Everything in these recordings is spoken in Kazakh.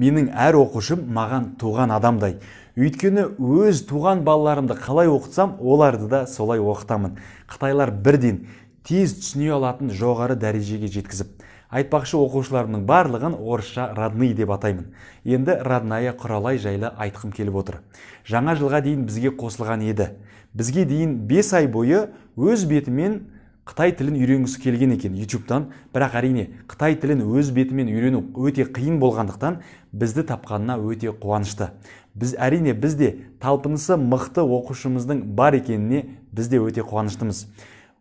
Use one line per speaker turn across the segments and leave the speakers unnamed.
менің әр оқушым маған туған адамдай өйткені өз туған балаларымды қалай оқытсам оларды да солай оқытамын қытайлар бірден тез түсіне алатын жоғары дәрежеге жеткізіп айтпақшы оқушыларымның барлығын орысша родный деп атаймын енді родная құралай жайлы айтқым келіп отыр жаңа жылға дейін бізге қосылған еді бізге дейін бес ай бойы өз бетімен қытай тілін үйренгісі келген екен ютубтан бірақ әрине қытай тілін өз бетімен үйрену өте қиын болғандықтан бізді тапқанына өте қуанышты біз әрине бізде талпынысы мықты оқушымыздың бар екеніне біз де өте қуаныштымыз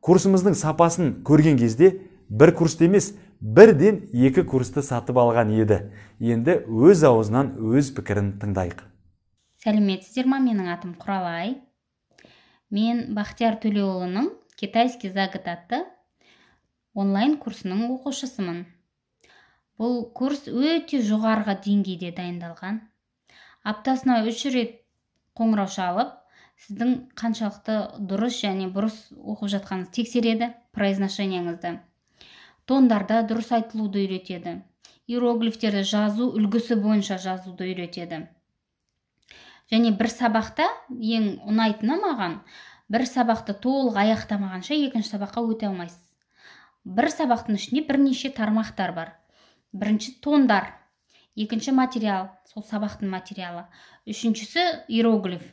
курсымыздың сапасын көрген кезде бір курсты емес бірден екі курсты сатып алған еді енді өз аузынан өз пікірін тыңдайық
сәлеметсіздер ма менің атым құралай мен бахтияр төлеуұлының китайский за год атты онлайн курсының оқушысымын бұл курс өте жоғарғы деңгейде дайындалған аптасына үш рет қоңырау шалып сіздің қаншалықты дұрыс және бұрыс оқып жатқаныңызды тексереді произношенияңызды тондарда дұрыс айтылуды үйретеді иероглифтерді жазу үлгісі бойынша жазуды үйретеді және бір сабақта ең ұнайтыны маған бір сабақты толық аяқтамағанша екінші сабаққа өте алмайсыз бір сабақтың ішінде бірнеше тармақтар бар бірінші тондар екінші материал сол сабақтың материалы үшіншісі иероглиф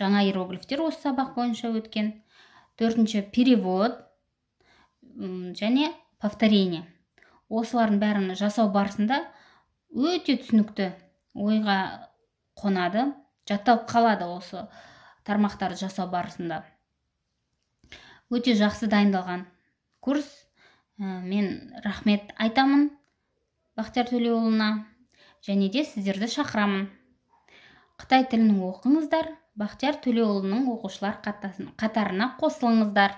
жаңа иероглифтер осы сабақ бойынша өткен төртінші перевод және повторение осылардың бәрін жасау барысында өте түсінікті ойға қонады жатталып қалады осы Тармақтар жасау барысында өте жақсы дайындалған курс ә, мен рахмет айтамын бақтияр төлеуұлына және де сіздерді шақырамын қытай тілін оқыңыздар бақтияр төлеуұлының оқушылар қатарына қосылыңыздар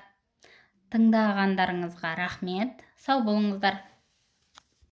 тыңдағандарыңызға рахмет сау болыңыздар